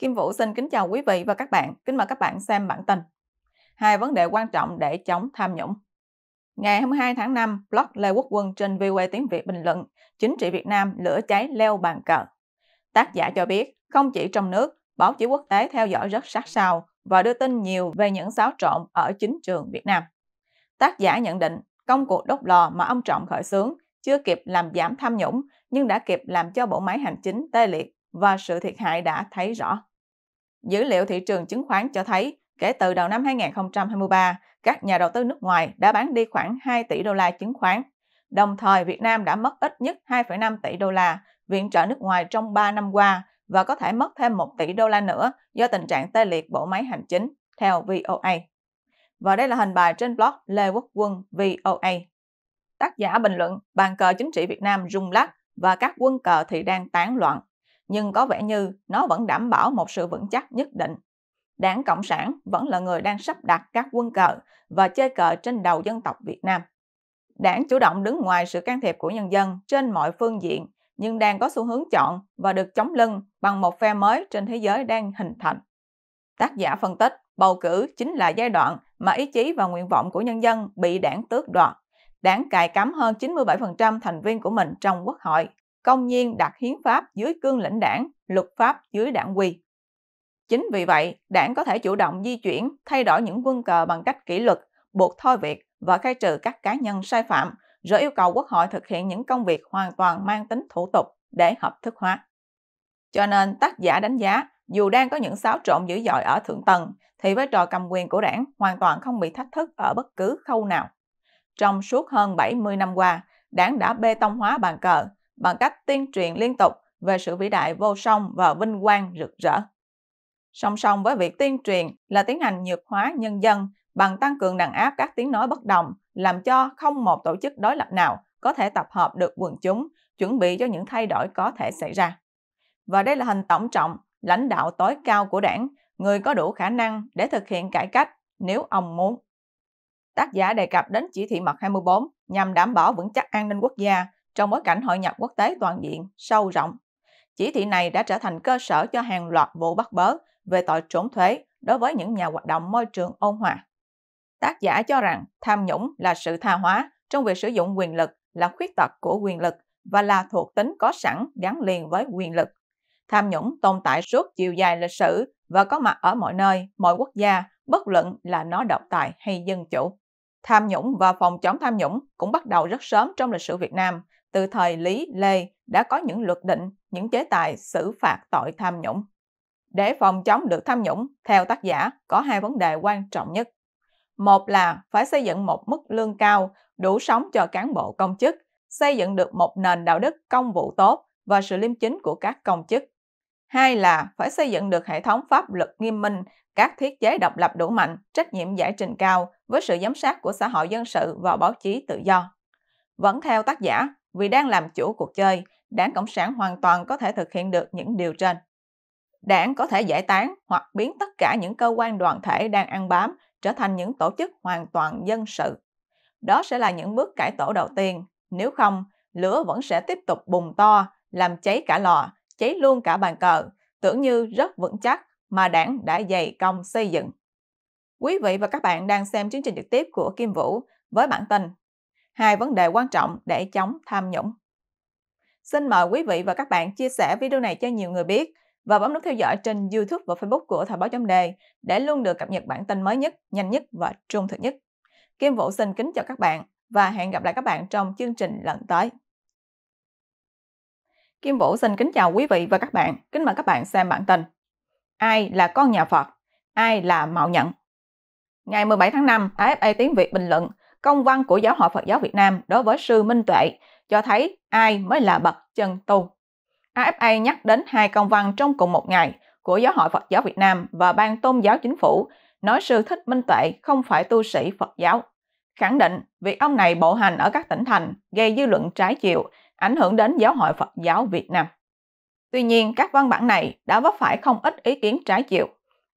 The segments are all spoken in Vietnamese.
Kim Vũ xin kính chào quý vị và các bạn. Kính mời các bạn xem bản tin. Hai vấn đề quan trọng để chống tham nhũng. Ngày 22 tháng 5, blog Lê Quốc Quân trên VOA tiếng Việt bình luận Chính trị Việt Nam lửa cháy leo bàn cờ. Tác giả cho biết, không chỉ trong nước, báo chí quốc tế theo dõi rất sát sao và đưa tin nhiều về những xáo trộn ở chính trường Việt Nam. Tác giả nhận định, công cuộc đốt lò mà ông Trọng khởi xướng chưa kịp làm giảm tham nhũng nhưng đã kịp làm cho bộ máy hành chính tê liệt và sự thiệt hại đã thấy rõ. Dữ liệu thị trường chứng khoán cho thấy, kể từ đầu năm 2023, các nhà đầu tư nước ngoài đã bán đi khoảng 2 tỷ đô la chứng khoán. Đồng thời, Việt Nam đã mất ít nhất 2,5 tỷ đô la viện trợ nước ngoài trong 3 năm qua và có thể mất thêm 1 tỷ đô la nữa do tình trạng tê liệt bộ máy hành chính, theo VOA. Và đây là hình bài trên blog Lê Quốc Quân VOA. Tác giả bình luận, bàn cờ chính trị Việt Nam rung lắc và các quân cờ thì đang tán loạn nhưng có vẻ như nó vẫn đảm bảo một sự vững chắc nhất định. Đảng Cộng sản vẫn là người đang sắp đặt các quân cờ và chơi cờ trên đầu dân tộc Việt Nam. Đảng chủ động đứng ngoài sự can thiệp của nhân dân trên mọi phương diện, nhưng đang có xu hướng chọn và được chống lưng bằng một phe mới trên thế giới đang hình thành. Tác giả phân tích, bầu cử chính là giai đoạn mà ý chí và nguyện vọng của nhân dân bị đảng tước đoạt. Đảng cài cắm hơn 97% thành viên của mình trong quốc hội công nhiên đặt hiến pháp dưới cương lĩnh đảng, luật pháp dưới đảng quy. Chính vì vậy, đảng có thể chủ động di chuyển, thay đổi những quân cờ bằng cách kỷ luật, buộc thôi việc và khai trừ các cá nhân sai phạm, rồi yêu cầu Quốc hội thực hiện những công việc hoàn toàn mang tính thủ tục để hợp thức hóa. Cho nên tác giả đánh giá, dù đang có những xáo trộn dữ dội ở thượng tầng, thì vai trò cầm quyền của đảng hoàn toàn không bị thách thức ở bất cứ khâu nào. Trong suốt hơn 70 năm qua, đảng đã bê tông hóa bàn cờ, bằng cách tuyên truyền liên tục về sự vĩ đại vô song và vinh quang rực rỡ. Song song với việc tuyên truyền là tiến hành nhược hóa nhân dân bằng tăng cường đàn áp các tiếng nói bất đồng, làm cho không một tổ chức đối lập nào có thể tập hợp được quần chúng, chuẩn bị cho những thay đổi có thể xảy ra. Và đây là hình tổng trọng, lãnh đạo tối cao của đảng, người có đủ khả năng để thực hiện cải cách nếu ông muốn. Tác giả đề cập đến chỉ thị mật 24 nhằm đảm bảo vững chắc an ninh quốc gia trong bối cảnh hội nhập quốc tế toàn diện, sâu rộng. Chỉ thị này đã trở thành cơ sở cho hàng loạt vụ bắt bớ về tội trốn thuế đối với những nhà hoạt động môi trường ôn hòa. Tác giả cho rằng tham nhũng là sự tha hóa trong việc sử dụng quyền lực là khuyết tật của quyền lực và là thuộc tính có sẵn gắn liền với quyền lực. Tham nhũng tồn tại suốt chiều dài lịch sử và có mặt ở mọi nơi, mọi quốc gia, bất luận là nó độc tài hay dân chủ. Tham nhũng và phòng chống tham nhũng cũng bắt đầu rất sớm trong lịch sử Việt Nam từ thời Lý Lê đã có những luật định, những chế tài xử phạt tội tham nhũng. Để phòng chống được tham nhũng, theo tác giả, có hai vấn đề quan trọng nhất. Một là phải xây dựng một mức lương cao, đủ sống cho cán bộ công chức, xây dựng được một nền đạo đức công vụ tốt và sự liêm chính của các công chức. Hai là phải xây dựng được hệ thống pháp luật nghiêm minh, các thiết chế độc lập đủ mạnh, trách nhiệm giải trình cao với sự giám sát của xã hội dân sự và báo chí tự do. Vẫn theo tác giả, vì đang làm chủ cuộc chơi, đảng Cộng sản hoàn toàn có thể thực hiện được những điều trên. Đảng có thể giải tán hoặc biến tất cả những cơ quan đoàn thể đang ăn bám trở thành những tổ chức hoàn toàn dân sự. Đó sẽ là những bước cải tổ đầu tiên, nếu không, lửa vẫn sẽ tiếp tục bùng to, làm cháy cả lò, cháy luôn cả bàn cờ, tưởng như rất vững chắc mà đảng đã dày công xây dựng. Quý vị và các bạn đang xem chương trình trực tiếp của Kim Vũ với bản tin hai vấn đề quan trọng để chống tham nhũng. Xin mời quý vị và các bạn chia sẻ video này cho nhiều người biết và bấm nút theo dõi trên YouTube và Facebook của Thời báo chấm đề để luôn được cập nhật bản tin mới nhất, nhanh nhất và trung thực nhất. Kim Vũ xin kính chào các bạn và hẹn gặp lại các bạn trong chương trình lần tới. Kim Vũ xin kính chào quý vị và các bạn. Kính mời các bạn xem bản tin. Ai là con nhà Phật? Ai là mạo nhận? Ngày 17 tháng 5, AFA Tiếng Việt bình luận công văn của Giáo hội Phật giáo Việt Nam đối với sư Minh Tuệ cho thấy ai mới là bậc chân tu. AFA nhắc đến hai công văn trong cùng một ngày của Giáo hội Phật giáo Việt Nam và Ban Tôn giáo Chính phủ nói sư Thích Minh Tuệ không phải tu sĩ Phật giáo, khẳng định việc ông này bộ hành ở các tỉnh thành gây dư luận trái chiều, ảnh hưởng đến Giáo hội Phật giáo Việt Nam. Tuy nhiên, các văn bản này đã vấp phải không ít ý kiến trái chiều.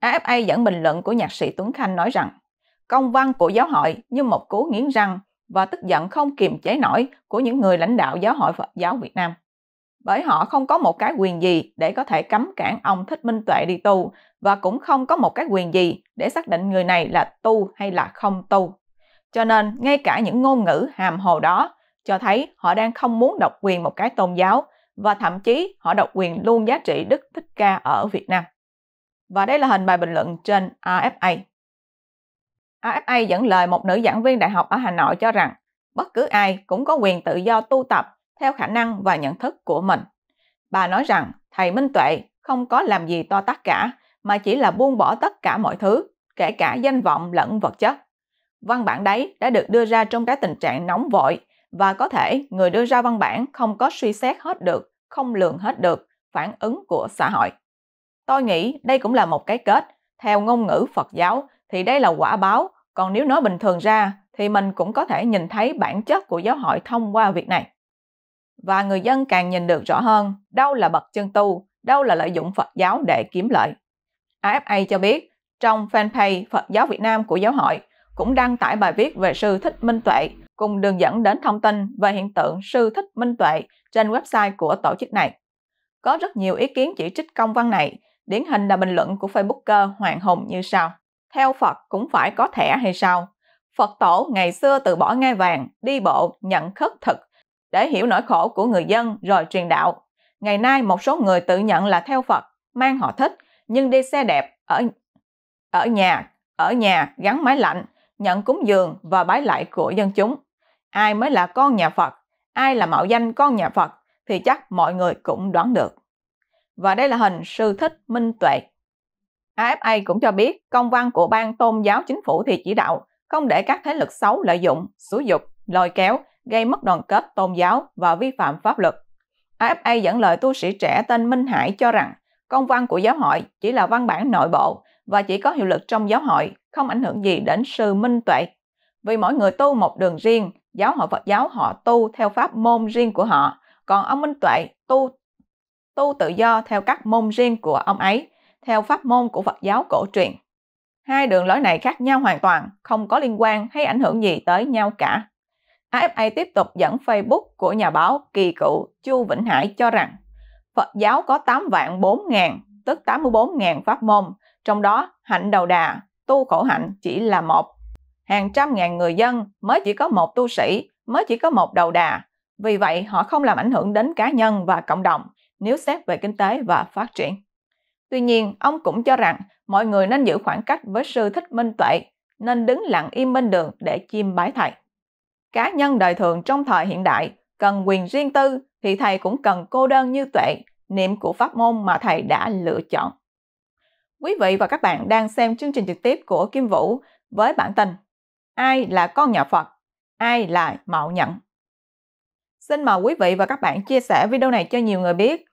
AFA dẫn bình luận của nhạc sĩ Tuấn Khanh nói rằng Công văn của giáo hội như một cú nghiến răng và tức giận không kiềm chế nổi của những người lãnh đạo giáo hội Phật giáo Việt Nam. Bởi họ không có một cái quyền gì để có thể cấm cản ông Thích Minh Tuệ đi tu và cũng không có một cái quyền gì để xác định người này là tu hay là không tu. Cho nên, ngay cả những ngôn ngữ hàm hồ đó cho thấy họ đang không muốn độc quyền một cái tôn giáo và thậm chí họ độc quyền luôn giá trị Đức Thích Ca ở Việt Nam. Và đây là hình bài bình luận trên AFA. ASA dẫn lời một nữ giảng viên đại học ở Hà Nội cho rằng bất cứ ai cũng có quyền tự do tu tập theo khả năng và nhận thức của mình. Bà nói rằng thầy Minh Tuệ không có làm gì to tát cả mà chỉ là buông bỏ tất cả mọi thứ, kể cả danh vọng lẫn vật chất. Văn bản đấy đã được đưa ra trong cái tình trạng nóng vội và có thể người đưa ra văn bản không có suy xét hết được, không lường hết được phản ứng của xã hội. Tôi nghĩ đây cũng là một cái kết theo ngôn ngữ Phật giáo thì đây là quả báo, còn nếu nói bình thường ra thì mình cũng có thể nhìn thấy bản chất của giáo hội thông qua việc này. Và người dân càng nhìn được rõ hơn đâu là bậc chân tu, đâu là lợi dụng Phật giáo để kiếm lợi. AFA cho biết, trong fanpage Phật giáo Việt Nam của giáo hội cũng đăng tải bài viết về sư Thích Minh Tuệ cùng đường dẫn đến thông tin về hiện tượng sư Thích Minh Tuệ trên website của tổ chức này. Có rất nhiều ý kiến chỉ trích công văn này, điển hình là bình luận của Facebooker Hoàng Hùng như sau theo Phật cũng phải có thẻ hay sao? Phật tổ ngày xưa từ bỏ ngai vàng, đi bộ, nhận khất thực để hiểu nỗi khổ của người dân rồi truyền đạo. Ngày nay một số người tự nhận là theo Phật, mang họ thích nhưng đi xe đẹp ở ở nhà, ở nhà gắn máy lạnh, nhận cúng dường và bái lại của dân chúng. Ai mới là con nhà Phật, ai là mạo danh con nhà Phật thì chắc mọi người cũng đoán được. Và đây là hình sư thích minh tuệ AFA cũng cho biết công văn của ban tôn giáo chính phủ thì chỉ đạo không để các thế lực xấu lợi dụng, sử dụng, lôi kéo, gây mất đoàn kết tôn giáo và vi phạm pháp luật. AFA dẫn lời tu sĩ trẻ tên Minh Hải cho rằng công văn của giáo hội chỉ là văn bản nội bộ và chỉ có hiệu lực trong giáo hội, không ảnh hưởng gì đến sư minh tuệ. Vì mỗi người tu một đường riêng, giáo hội Phật giáo họ tu theo pháp môn riêng của họ, còn ông Minh Tuệ tu tu tự do theo các môn riêng của ông ấy theo pháp môn của Phật giáo cổ truyền. Hai đường lối này khác nhau hoàn toàn, không có liên quan hay ảnh hưởng gì tới nhau cả. AFA tiếp tục dẫn Facebook của nhà báo kỳ cựu Chu Vĩnh Hải cho rằng Phật giáo có 8 vạn 4 ngàn, tức 84 ngàn pháp môn, trong đó hạnh đầu đà, tu khổ hạnh chỉ là một. Hàng trăm ngàn người dân mới chỉ có một tu sĩ, mới chỉ có một đầu đà. Vì vậy, họ không làm ảnh hưởng đến cá nhân và cộng đồng nếu xét về kinh tế và phát triển. Tuy nhiên, ông cũng cho rằng mọi người nên giữ khoảng cách với sư thích minh tuệ, nên đứng lặng im bên đường để chiêm bái thầy. Cá nhân đời thường trong thời hiện đại cần quyền riêng tư thì thầy cũng cần cô đơn như tuệ, niệm của pháp môn mà thầy đã lựa chọn. Quý vị và các bạn đang xem chương trình trực tiếp của Kim Vũ với bản tin Ai là con nhà Phật? Ai là mạo nhận? Xin mời quý vị và các bạn chia sẻ video này cho nhiều người biết